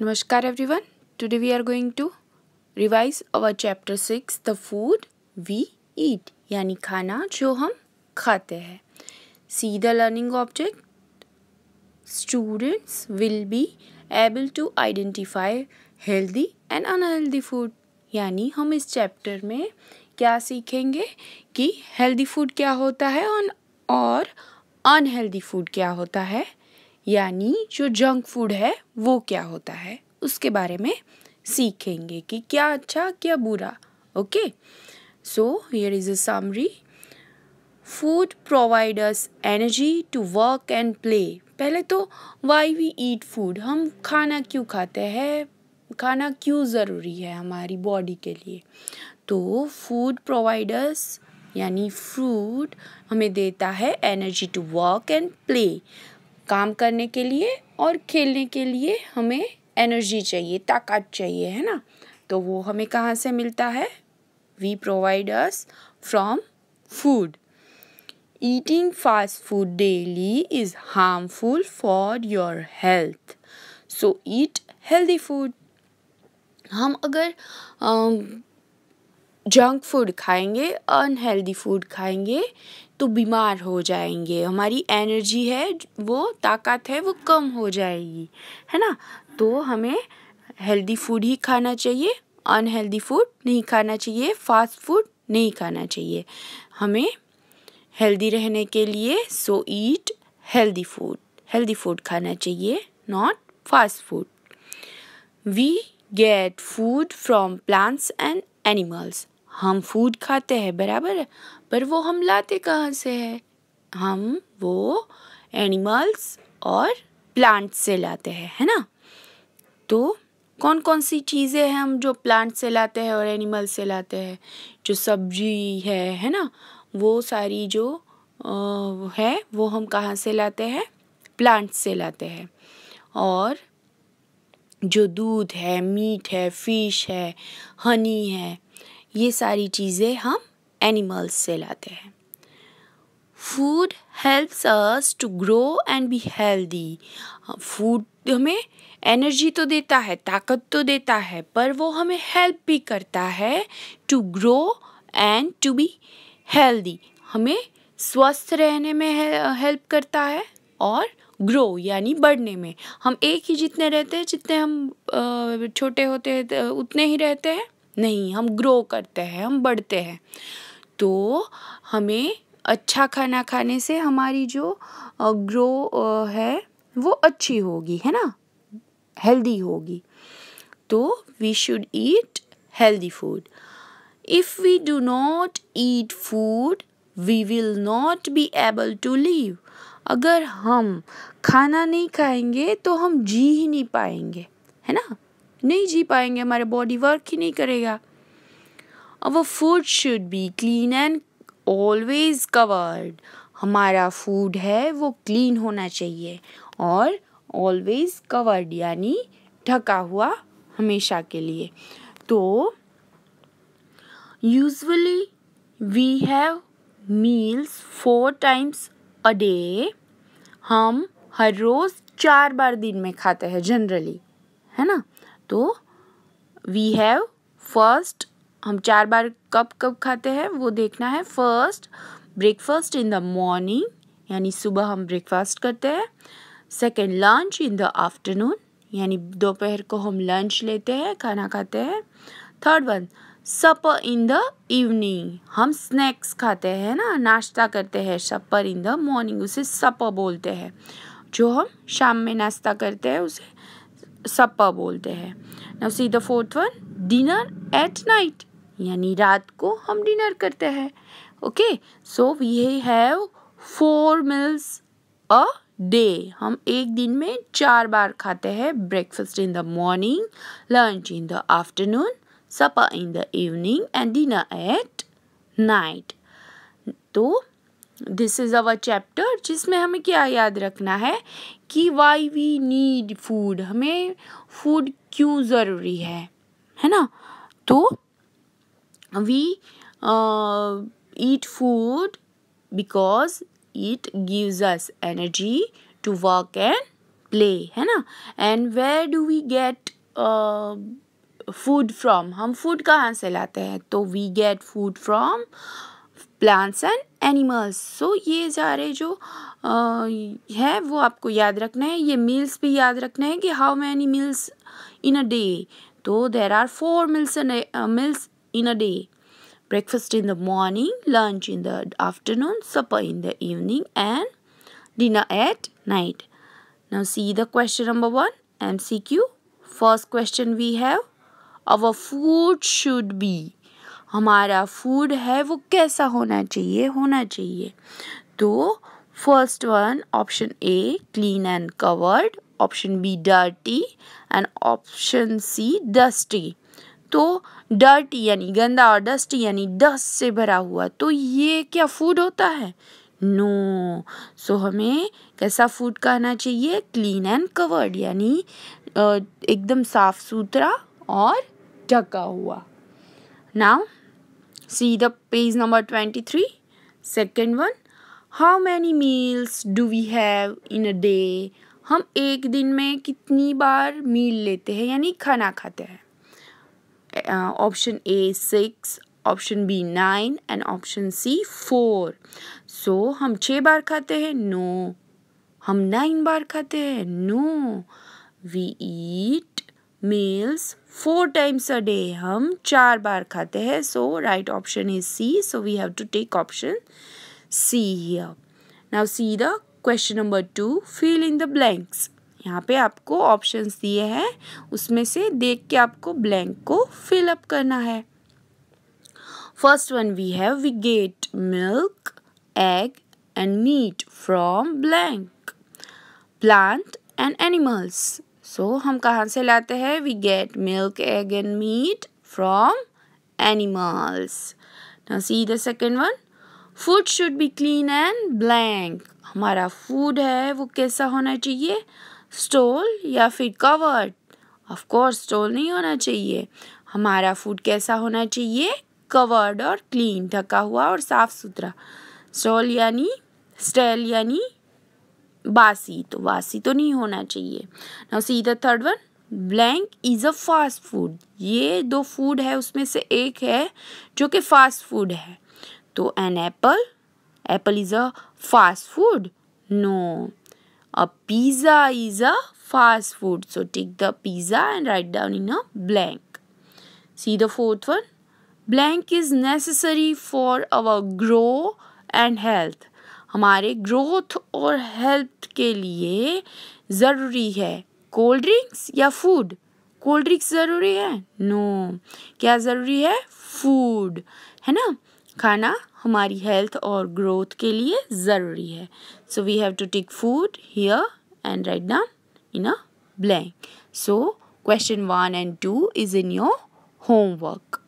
नमस्कार everyone today we are going to revise our chapter six the food we eat यानी खाना जो हम खाते हैं see the learning object students will be able to identify healthy and unhealthy food यानी हम इस चैप्टर में क्या सीखेंगे कि हेल्दी फूड क्या होता है और अनहेल्दी फूड क्या होता है यानी जो जंक फूड है वो क्या होता है उसके बारे में सीखेंगे कि क्या अच्छा क्या बुरा okay so here is a summary food providers energy to work and play पहले तो वाई वी ईट फूड हम खाना क्यों खाते हैं खाना क्यों ज़रूरी है हमारी बॉडी के लिए तो फूड प्रोवाइडर्स यानी फ्रूड हमें देता है energy to work and play काम करने के लिए और खेलने के लिए हमें एनर्जी चाहिए ताकत चाहिए है ना तो वो हमें कहाँ से मिलता है we provide us from food eating fast food daily is harmful for your health so eat healthy food हम अगर जंक फूड खाएंगे अनहेल्दी फूड खाएंगे तो बीमार हो जाएंगे हमारी एनर्जी है वो ताकत है वो कम हो जाएगी है ना तो हमें हेल्दी फूड ही खाना चाहिए अनहेल्दी फूड नहीं खाना चाहिए फास्ट फूड नहीं खाना चाहिए हमें हेल्दी रहने के लिए so eat healthy food healthy food खाना चाहिए not fast food we get food from plants and animals हम फूड खाते हैं बराबर है पर वो हम लाते कहाँ से है हम वो एनिमल्स और प्लांट्स से लाते हैं है ना तो कौन कौन सी चीज़ें हैं हम जो प्लांट से लाते हैं और एनिमल से लाते हैं जो सब्जी है है ना वो सारी जो आ, है वो हम कहाँ से लाते हैं प्लांट से लाते हैं और जो दूध है मीट है फिश है हनी है ये सारी चीज़ें हम एनिमल्स से लाते हैं food helps us to grow and be healthy food हमें एनर्जी तो देता है ताकत तो देता है पर वो हमें हेल्प भी करता है to grow and to be healthy हमें स्वस्थ रहने में हेल्प करता है और ग्रो यानी बढ़ने में हम एक ही जितने रहते हैं जितने हम छोटे होते हैं उतने ही रहते हैं नहीं हम ग्रो करते हैं हम बढ़ते हैं तो हमें अच्छा खाना खाने से हमारी जो ग्रो है वो अच्छी होगी है ना हेल्दी होगी तो we should eat healthy food if we do not eat food we will not be able to live अगर हम खाना नहीं खाएंगे तो हम जी ही नहीं पाएंगे है ना नहीं जी पाएंगे हमारा बॉडी वर्क ही नहीं करेगा our food should be clean and always covered हमारा फूड है वो क्लीन होना चाहिए और ऑलवेज कवर्ड यानी ढका हुआ हमेशा के लिए तो usually we have meals four times a day हम हर रोज़ चार बार दिन में खाते हैं जनरली है ना तो वी हैव फर्स्ट हम चार बार कब कब खाते हैं वो देखना है first breakfast in the morning यानी सुबह हम ब्रेकफास्ट करते हैं second lunch in the afternoon यानी दोपहर को हम लंच लेते हैं खाना खाते हैं third one supper in the evening हम स्नैक्स खाते हैं ना नाश्ता करते हैं सपर इन द मॉर्निंग उसे सपर बोलते हैं जो हम शाम में नाश्ता करते हैं उसे सप्पा बोलते हैं now see the fourth one dinner at night यानी रात को हम डिनर करते हैं okay so we have four meals a day हम एक दिन में चार बार खाते हैं breakfast in the morning lunch in the afternoon supper in the evening and dinner at night तो दिस इज़ अवर चैप्टर जिसमें हमें क्या याद रखना है कि वाई वी नीड फूड हमें फूड क्यों ज़रूरी है है ना तो we eat food because it gives us energy to work and play है ना and where do we get food from हम फूड कहाँ से लाते हैं तो we get food from plants and animals so ये सारे जो आ, है वो आपको याद रखना है ये मील्स भी याद रखना है कि how many meals in a day तो there are four meals and meals in a day breakfast in the morning lunch in the afternoon supper in the evening and dinner at night now see the question number one M C Q first question we have our food should be हमारा food है वो कैसा होना चाहिए होना चाहिए तो first one option A clean and covered option B dirty and option C dusty तो डर्टी यानी गंदा और डस्टी यानी डस्ट से भरा हुआ तो ये क्या फूड होता है नो no. सो so, हमें कैसा फूड खाना चाहिए क्लीन एंड कवर्ड यानी एकदम साफ सुथरा और ढका हुआ now see the page number 23 second one how many meals do we have in a day हम एक दिन में कितनी बार मील लेते हैं यानी खाना खाते हैं option A six option B nine and option C four so हम छः बार खाते हैं नो no. हम नाइन बार खाते हैं no we eat meals four times a day हम चार बार खाते हैं so right option is C so we have to take option C here now see the question number two fill in the blanks यहाँ पे आपको option दिए हैं उसमें से देख के आपको ब्लैंक को फिल अप करना है first one we have we get milk egg and meat from blank plant and animals so so, हम कहाँ से लाते हैं we get milk egg and meat from animals ना see the second one food should be clean and blank हमारा food है वो कैसा होना चाहिए स्टोल या फिर कवर्ड ऑफकोर्स स्टोल नहीं होना चाहिए हमारा फूड कैसा होना चाहिए कवर्ड और क्लीन ढका हुआ और साफ़ सुथरा स्टोल यानी स्टेल यानी बासी तो बासी तो नहीं होना चाहिए now see the third one blank is a fast food ये दो फूड है उसमें से एक है जो कि फास्ट फूड है तो an apple apple is a fast food no a pizza is a fast food so take the pizza and write down in a blank see the fourth one blank is necessary for our grow and health हमारे growth और health के लिए ज़रूरी है cold drinks या food cold drinks ज़रूरी है no no. क्या ज़रूरी है फूड है ना खाना हमारी हेल्थ और ग्रोथ के लिए ज़रूरी है so we have to take food here and write down in a blank so question one and two is in your homework